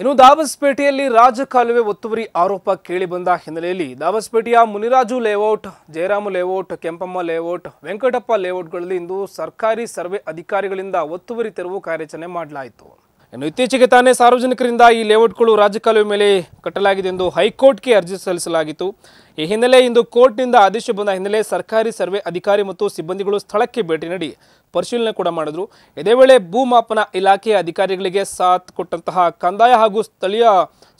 ಇನ್ನು ದಾಬಸ್ಪೇಟೆಯಲ್ಲಿ ರಾಜಕಾಲುವೆ ಒತ್ತುವರಿ ಆರೋಪ ಕೇಳಿಬಂದ ಹಿನ್ನೆಲೆಯಲ್ಲಿ ದಾಬಸ್ಪೇಟೆಯ Muniraju layout Jayarama layout Kempamma layout Venkatappa ಲೇಔಟ್ಗಳಲ್ಲಿ ಇಂದು ಸರ್ಕಾರಿ ಸರ್ವೆ ಅಧಿಕಾರಿಗಳಿಂದ ಒತ್ತುವರಿ ತೆರವು ಕಾರ್ಯಾಚರಣೆ ಮಾಡಲಾಯಿತು ಇನ್ನು ಇತ್ತೀಚೆಗೆ ತಾನೇ ಸಾರ್ವಜನಿಕರಿಂದ ಈ ಲೇಔಟ್ಗಳು ರಾಜಕಾಲುವೆ ಮೇಲೆ ಕಟ್ಟಲಾಗಿದೆ ಎಂದು ಹೈಕೋರ್ಟ್ಗೆ ಅರ್ಜಿ ಸಲ್ಲಿಸಲಾಗಿತ್ತು ಈ ಹಿನ್ನೆಲೆ ಇಂದು ಕೋರ್ಟ್ನಿಂದ ಆದೇಶ ಬಂದ ಹಿನ್ನೆಲೆ ಸರ್ಕಾರಿ ಸರ್ವೆ ಅಧಿಕಾರಿ ಮತ್ತು ಸಿಬ್ಬಂದಿಗಳು ಸ್ಥಳಕ್ಕೆ ಭೇಟಿ ನೀಡಿ ಪರಿಶೀಲನೆ ಕೂಡ ಮಾಡಿದ್ರು ಇದೇ ವೇಳೆ ಭೂಮಾಪನ ಇಲಾಖೆಯ ಅಧಿಕಾರಿಗಳಿಗೆ ಸಾಥ್ ಕೊಟ್ಟಂತಹ ಕಂದಾಯ ಹಾಗೂ ಸ್ಥಳೀಯ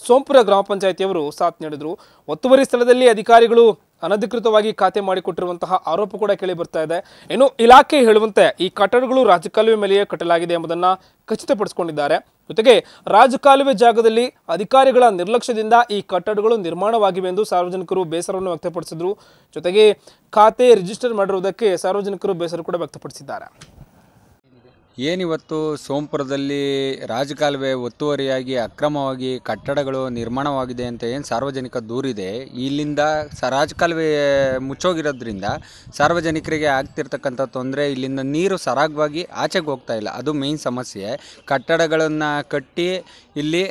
ಸೋಂಪುರ ಗ್ರಾಮ ಪಂಚಾಯಿತಿಯವರು ಸಾಥ್ ನೀಡಿದರು ಒತ್ತುವರಿ ಸ್ಥಳದಲ್ಲಿ ಅಧಿಕಾರಿಗಳು ಅನಧಿಕೃತವಾಗಿ ಖಾತೆ ಮಾಡಿಕೊಟ್ಟಿರುವಂತಹ ಆರೋಪ ಕೂಡ ಕೇಳಿ ಬರ್ತಾ ಇದೆ ಇನ್ನು ಇಲಾಖೆ ಹೇಳುವಂತೆ ಈ ಕಟ್ಟಡಗಳು ರಾಜಕಾಲುವೆ ಮೇಲೆಯೇ ಕಟ್ಟಲಾಗಿದೆ ಎಂಬುದನ್ನು ಖಚಿತಪಡಿಸಿಕೊಂಡಿದ್ದಾರೆ ಜೊತೆಗೆ ರಾಜಕಾಲುವೆ ಜಾಗದಲ್ಲಿ ಅಧಿಕಾರಿಗಳ ನಿರ್ಲಕ್ಷ್ಯದಿಂದ ಈ ಕಟ್ಟಡಗಳು ನಿರ್ಮಾಣವಾಗಿವೆ ಎಂದು ಸಾರ್ವಜನಿಕರು ಬೇಸರವನ್ನು ವ್ಯಕ್ತಪಡಿಸಿದರು ಜೊತೆಗೆ ಖಾತೆ ರಿಜಿಸ್ಟರ್ ಮಾಡಿರುವುದಕ್ಕೆ ಸಾರ್ವಜನಿಕರು ಬೇಸರ ಕೂಡ ವ್ಯಕ್ತಪಡಿಸಿದ್ದಾರೆ ಏನಿವತ್ತು ಸೋಂಪುರದಲ್ಲಿ ರಾಜಕಾಲುವೆ ಒತ್ತುವರಿಯಾಗಿ ಅಕ್ರಮವಾಗಿ ಕಟ್ಟಡಗಳು ನಿರ್ಮಾಣವಾಗಿದೆ ಅಂತ ಏನು ಸಾರ್ವಜನಿಕ ದೂರಿದೆ ಇಲ್ಲಿಂದ ಸ ರಾಜಕಾಲುವೆ ಮುಚ್ಚೋಗಿರೋದ್ರಿಂದ ಸಾರ್ವಜನಿಕರಿಗೆ ಆಗ್ತಿರ್ತಕ್ಕಂಥ ತೊಂದರೆ ಇಲ್ಲಿಂದ ನೀರು ಸರಾಗವಾಗಿ ಆಚೆಗೆ ಹೋಗ್ತಾ ಇಲ್ಲ ಅದು ಮೇನ್ ಸಮಸ್ಯೆ ಕಟ್ಟಡಗಳನ್ನು ಕಟ್ಟಿ ಇಲ್ಲಿ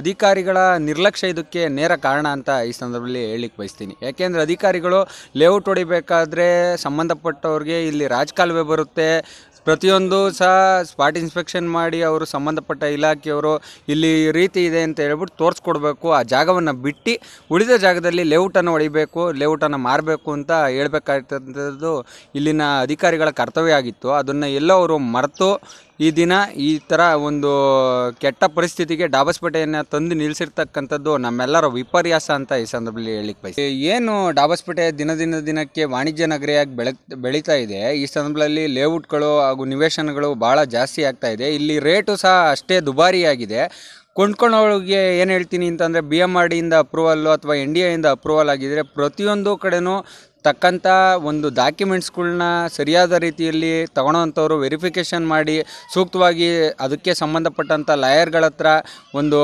ಅಧಿಕಾರಿಗಳ ನಿರ್ಲಕ್ಷ್ಯ ಇದಕ್ಕೆ ನೇರ ಕಾರಣ ಅಂತ ಈ ಸಂದರ್ಭದಲ್ಲಿ ಹೇಳಲಿಕ್ಕೆ ಬಯಸ್ತೀನಿ ಯಾಕೆಂದರೆ ಅಧಿಕಾರಿಗಳು ಲೇಔಟ್ ಹೊಡಿಬೇಕಾದ್ರೆ ಸಂಬಂಧಪಟ್ಟವ್ರಿಗೆ ಇಲ್ಲಿ ರಾಜಕಾಲುವೆ ಬರುತ್ತೆ ಪ್ರತಿಯೊಂದು ಸ ಸ್ಪಾಟ್ ಇನ್ಸ್ಪೆಕ್ಷನ್ ಮಾಡಿ ಅವರು ಸಂಬಂಧಪಟ್ಟ ಇಲಾಖೆಯವರು ಇಲ್ಲಿ ಈ ರೀತಿ ಇದೆ ಅಂತ ಹೇಳ್ಬಿಟ್ಟು ತೋರಿಸ್ಕೊಡ್ಬೇಕು ಆ ಜಾಗವನ್ನು ಬಿಟ್ಟು ಉಳಿದ ಜಾಗದಲ್ಲಿ ಲೇಔಟನ್ನು ಹೊಡಿಬೇಕು ಲೇಔಟನ್ನು ಮಾರಬೇಕು ಅಂತ ಹೇಳ್ಬೇಕಾಗ್ತದ್ದು ಇಲ್ಲಿನ ಅಧಿಕಾರಿಗಳ ಕರ್ತವ್ಯ ಆಗಿತ್ತು ಅದನ್ನು ಎಲ್ಲೋ ಅವರು ಮರೆತು ಈ ದಿನ ಈ ಥರ ಒಂದು ಕೆಟ್ಟ ಪರಿಸ್ಥಿತಿಗೆ ಡಾಬಸ್ಪೇಟೆಯನ್ನು ತಂದು ನಿಲ್ಲಿಸಿರ್ತಕ್ಕಂಥದ್ದು ನಮ್ಮೆಲ್ಲರ ವಿಪರ್ಯಾಸ ಅಂತ ಈ ಸಂದರ್ಭದಲ್ಲಿ ಹೇಳಿಕ್ ಬಯಸಿ ಏನು ಡಾಬಸ್ಪೇಟೆ ದಿನ ದಿನ ದಿನಕ್ಕೆ ವಾಣಿಜ್ಯ ನಗರಿಯಾಗಿ ಬೆಳಕ್ ಬೆಳೀತಾ ಇದೆ ಈ ಸಂದರ್ಭದಲ್ಲಿ ಲೇಔಟ್ಗಳು ಹಾಗೂ ನಿವೇಶನಗಳು ಭಾಳ ಜಾಸ್ತಿ ಆಗ್ತಾ ಇದೆ ಇಲ್ಲಿ ರೇಟು ಸಹ ಅಷ್ಟೇ ದುಬಾರಿಯಾಗಿದೆ ಕೊಂಡ್ಕೊಂಡವ್ರಿಗೆ ಏನು ಹೇಳ್ತೀನಿ ಅಂತಂದರೆ ಬಿ ಎಮ್ ಆರ್ ಡಿಯಿಂದ ಅಪ್ರೂವಲ್ಲು ಅಥವಾ ಎನ್ ಡಿ ಎಯಿಂದ ಅಪ್ರೂವಲ್ ಆಗಿದ್ದರೆ ಪ್ರತಿಯೊಂದು ಕಡೆಯೂ ತಕ್ಕಂಥ ಒಂದು ಡಾಕ್ಯುಮೆಂಟ್ಸ್ಗಳನ್ನ ಸರಿಯಾದ ರೀತಿಯಲ್ಲಿ ತಗೊಳ್ಳೋವಂಥವ್ರು ವೆರಿಫಿಕೇಷನ್ ಮಾಡಿ ಸೂಕ್ತವಾಗಿ ಅದಕ್ಕೆ ಸಂಬಂಧಪಟ್ಟಂಥ ಲಾಯರ್ಗಳ ಹತ್ರ ಒಂದು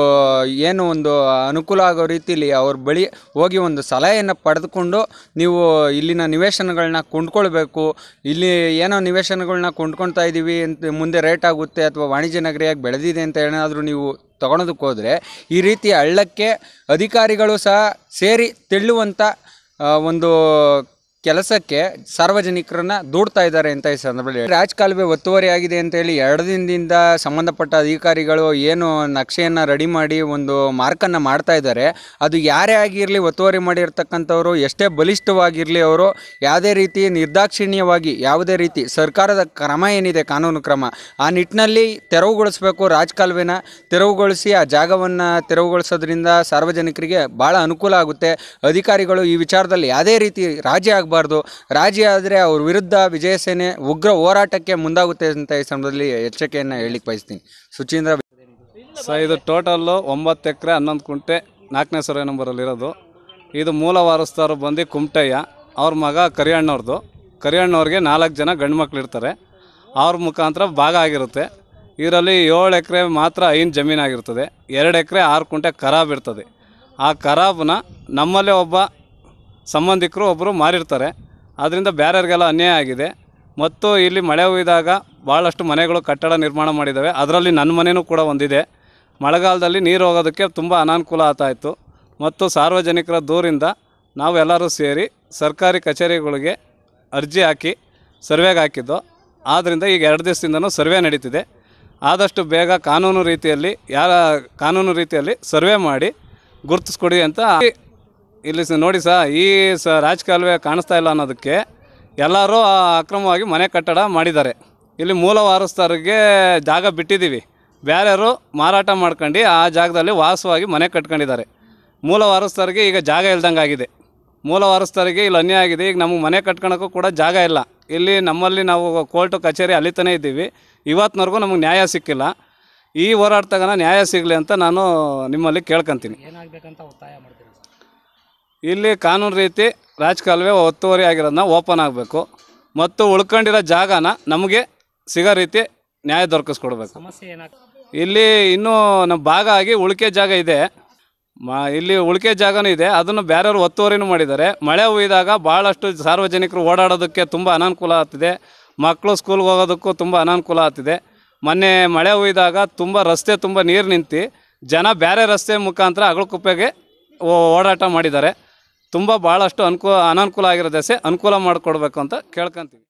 ಏನು ಒಂದು ಅನುಕೂಲ ಆಗೋ ರೀತಿಯಲ್ಲಿ ಅವ್ರ ಬಳಿ ಹೋಗಿ ಒಂದು ಸಲಹೆಯನ್ನು ಪಡೆದುಕೊಂಡು ನೀವು ಇಲ್ಲಿನ ನಿವೇಶನಗಳನ್ನ ಕೊಂಡ್ಕೊಳ್ಬೇಕು ಇಲ್ಲಿ ಏನೋ ನಿವೇಶನಗಳನ್ನ ಕೊಂಡ್ಕೊಳ್ತಾ ಇದ್ದೀವಿ ಅಂತ ಮುಂದೆ ರೇಟ್ ಆಗುತ್ತೆ ಅಥವಾ ವಾಣಿಜ್ಯ ನಗರಿಯಾಗಿ ಬೆಳೆದಿದೆ ಅಂತ ಏನಾದರೂ ನೀವು ತಗೊಳೋದಕ್ಕೆ ಹೋದರೆ ಈ ರೀತಿ ಹಳ್ಳಕ್ಕೆ ಅಧಿಕಾರಿಗಳು ಸಹ ಸೇರಿ ತೆಳ್ಳುವಂಥ ಒಂದು ಕೆಲಸಕ್ಕೆ ಸಾರ್ವಜನಿಕರನ್ನ ದೂಡ್ತಾ ಇದ್ದಾರೆ ಅಂತ ಈ ಸಂದರ್ಭದಲ್ಲಿ ರಾಜಕಾಲುವೆ ಒತ್ತುವರಿ ಆಗಿದೆ ಅಂತ ಹೇಳಿ ಎರಡು ದಿನದಿಂದ ಸಂಬಂಧಪಟ್ಟ ಅಧಿಕಾರಿಗಳು ಏನು ನಕ್ಷೆಯನ್ನು ರೆಡಿ ಮಾಡಿ ಒಂದು ಮಾರ್ಕನ್ನು ಮಾಡ್ತಾ ಇದ್ದಾರೆ ಅದು ಯಾರೇ ಆಗಿರಲಿ ಒತ್ತುವರಿ ಮಾಡಿರ್ತಕ್ಕಂಥವ್ರು ಎಷ್ಟೇ ಬಲಿಷ್ಠವಾಗಿರಲಿ ಅವರು ಯಾವುದೇ ರೀತಿ ನಿರ್ದಾಕ್ಷಿಣ್ಯವಾಗಿ ಯಾವುದೇ ರೀತಿ ಸರ್ಕಾರದ ಕ್ರಮ ಏನಿದೆ ಕಾನೂನು ಕ್ರಮ ಆ ನಿಟ್ಟಿನಲ್ಲಿ ತೆರವುಗೊಳಿಸಬೇಕು ರಾಜಕಾಲುವೆನ ತೆರವುಗೊಳಿಸಿ ಆ ಜಾಗವನ್ನು ತೆರವುಗೊಳಿಸೋದ್ರಿಂದ ಸಾರ್ವಜನಿಕರಿಗೆ ಭಾಳ ಅನುಕೂಲ ಆಗುತ್ತೆ ಅಧಿಕಾರಿಗಳು ಈ ವಿಚಾರದಲ್ಲಿ ಯಾವುದೇ ರೀತಿ ರಾಜಿ ಆಗಬಾರ್ದು ಹೋಗಬಾರ್ದು ರಾಜಿ ಆದರೆ ಅವ್ರ ವಿರುದ್ಧ ವಿಜಯ ಸೇನೆ ಉಗ್ರ ಹೋರಾಟಕ್ಕೆ ಮುಂದಾಗುತ್ತೆ ಅಂತ ಈ ಸಂದರ್ಭದಲ್ಲಿ ಎಚ್ಚರಿಕೆಯನ್ನು ಹೇಳಿಕ್ ಬಯಸ್ತೀನಿ ಸುಚೀಂದ್ರ ಸರ್ ಇದು ಟೋಟಲ್ಲು ಒಂಬತ್ತು ಎಕರೆ ಹನ್ನೊಂದು ಕುಂಟೆ ನಾಲ್ಕನೇ ಸರ್ವೆ ನಂಬರಲ್ಲಿರೋದು ಇದು ಮೂಲ ವಾರಸ್ತಾರು ಬಂದು ಕುಮಟಯ್ಯ ಅವ್ರ ಮಗ ಕರಿಯಣ್ಣವ್ರದ್ದು ಕರಿಯಣ್ಣವ್ರಿಗೆ ನಾಲ್ಕು ಜನ ಗಂಡು ಮಕ್ಳು ಇರ್ತಾರೆ ಅವ್ರ ಮುಖಾಂತರ ಭಾಗ ಆಗಿರುತ್ತೆ ಇದರಲ್ಲಿ ಏಳು ಎಕರೆ ಮಾತ್ರ ಐದು ಜಮೀನಾಗಿರ್ತದೆ ಎರಡು ಎಕರೆ ಆರು ಕುಂಟೆ ಖರಾಬ್ ಇರ್ತದೆ ಆ ಖರಾಬನ್ನ ನಮ್ಮಲ್ಲೇ ಒಬ್ಬ ಸಂಬಂಧಿಕರು ಒಬ್ಬರು ಮಾರಿರ್ತಾರೆ ಆದ್ದರಿಂದ ಬೇರೆಯವ್ರಿಗೆಲ್ಲ ಅನ್ಯಾಯ ಆಗಿದೆ ಮತ್ತು ಇಲ್ಲಿ ಮಳೆ ಹುಯ್ದಾಗ ಭಾಳಷ್ಟು ಮನೆಗಳು ಕಟ್ಟಡ ನಿರ್ಮಾಣ ಮಾಡಿದ್ದಾವೆ ಅದರಲ್ಲಿ ನನ್ನ ಮನೆಯೂ ಕೂಡ ಒಂದಿದೆ ಮಳೆಗಾಲದಲ್ಲಿ ನೀರು ಹೋಗೋದಕ್ಕೆ ತುಂಬ ಅನಾನುಕೂಲ ಆತಾಯಿತ್ತು ಮತ್ತು ಸಾರ್ವಜನಿಕರ ದೂರಿಂದ ನಾವೆಲ್ಲರೂ ಸೇರಿ ಸರ್ಕಾರಿ ಕಚೇರಿಗಳಿಗೆ ಅರ್ಜಿ ಹಾಕಿ ಸರ್ವೆಗೆ ಹಾಕಿದ್ದು ಆದ್ದರಿಂದ ಈಗ ಎರಡು ದಿವಸದಿಂದನೂ ಸರ್ವೆ ನಡೀತಿದೆ ಆದಷ್ಟು ಬೇಗ ಕಾನೂನು ರೀತಿಯಲ್ಲಿ ಯಾರ ಕಾನೂನು ರೀತಿಯಲ್ಲಿ ಸರ್ವೆ ಮಾಡಿ ಗುರುತಿಸ್ಕೊಡಿ ಅಂತ ಇಲ್ಲಿ ಸ ನೋಡಿ ಸರ್ ಈ ಸ ರಾಜಕಾಲುವೆ ಕಾಣಿಸ್ತಾ ಇಲ್ಲ ಅನ್ನೋದಕ್ಕೆ ಎಲ್ಲರೂ ಅಕ್ರಮವಾಗಿ ಮನೆ ಕಟ್ಟಡ ಮಾಡಿದ್ದಾರೆ ಇಲ್ಲಿ ಮೂಲ ವಾರಸ್ಥರಿಗೆ ಜಾಗ ಬಿಟ್ಟಿದ್ದೀವಿ ಬೇರೆಯವರು ಮಾರಾಟ ಮಾಡ್ಕೊಂಡು ಆ ಜಾಗದಲ್ಲಿ ವಾಸವಾಗಿ ಮನೆ ಕಟ್ಕೊಂಡಿದ್ದಾರೆ ಮೂಲ ವಾರಸ್ಥರಿಗೆ ಈಗ ಜಾಗ ಇಲ್ದಂಗೆ ಆಗಿದೆ ಮೂಲ ವಾರಸ್ಥರಿಗೆ ಇಲ್ಲಿ ಅನ್ಯಾಯ ಆಗಿದೆ ಈಗ ನಮಗೆ ಮನೆ ಕಟ್ಕೊಳಕ್ಕೂ ಕೂಡ ಜಾಗ ಇಲ್ಲ ಇಲ್ಲಿ ನಮ್ಮಲ್ಲಿ ನಾವು ಕೋರ್ಟು ಕಚೇರಿ ಅಲ್ಲಿತನೇ ಇದ್ದೀವಿ ಇವತ್ತಿನವರೆಗೂ ನಮಗೆ ನ್ಯಾಯ ಸಿಕ್ಕಿಲ್ಲ ಈ ಹೋರಾಟದಾಗ ನ್ಯಾಯ ಸಿಗಲಿ ಅಂತ ನಾನು ನಿಮ್ಮಲ್ಲಿ ಕೇಳ್ಕೊತೀನಿ ಇಲ್ಲಿ ಕಾನೂನು ರೀತಿ ರಾಜಕಾಲುವೆ ಒತ್ತುವರಿ ಆಗಿರೋದನ್ನ ಓಪನ್ ಆಗಬೇಕು ಮತ್ತು ಉಳ್ಕೊಂಡಿರೋ ಜಾಗನ ನಮಗೆ ಸಿಗೋ ರೀತಿ ನ್ಯಾಯ ದೊರಕಿಸ್ಕೊಡ್ಬೇಕು ಸಮಸ್ಯೆ ಇಲ್ಲಿ ಇನ್ನೂ ನಮ್ಮ ಭಾಗ ಆಗಿ ಉಳಿಕೆ ಜಾಗ ಇದೆ ಮ ಇಲ್ಲಿ ಉಳಿಕೆ ಜಾಗನೂ ಇದೆ ಅದನ್ನು ಬೇರೆಯವರು ಒತ್ತುವರಿನೂ ಮಾಡಿದ್ದಾರೆ ಮಳೆ ಹುಯ್ದಾಗ ಭಾಳಷ್ಟು ಸಾರ್ವಜನಿಕರು ಓಡಾಡೋದಕ್ಕೆ ತುಂಬ ಅನಾನುಕೂಲ ಆಗ್ತಿದೆ ಮಕ್ಕಳು ಸ್ಕೂಲ್ಗೆ ಹೋಗೋದಕ್ಕೂ ತುಂಬ ಅನಾನುಕೂಲ ಆಗ್ತಿದೆ ಮೊನ್ನೆ ಮಳೆ ಹುಯ್ದಾಗ ತುಂಬ ರಸ್ತೆ ತುಂಬ ನೀರು ನಿಂತು ಜನ ಬೇರೆ ರಸ್ತೆ ಮುಖಾಂತರ ಅಗಳಕುಪ್ಪೆಗೆ ಓಡಾಟ ಮಾಡಿದ್ದಾರೆ ತುಂಬ ಭಾಳಷ್ಟು ಅನುಕೂಲ ಅನನುಕೂಲ ಆಗಿರೋ ಅನುಕೂಲ ಮಾಡಿಕೊಡ್ಬೇಕು ಅಂತ ಕೇಳ್ಕೊಂತೀವಿ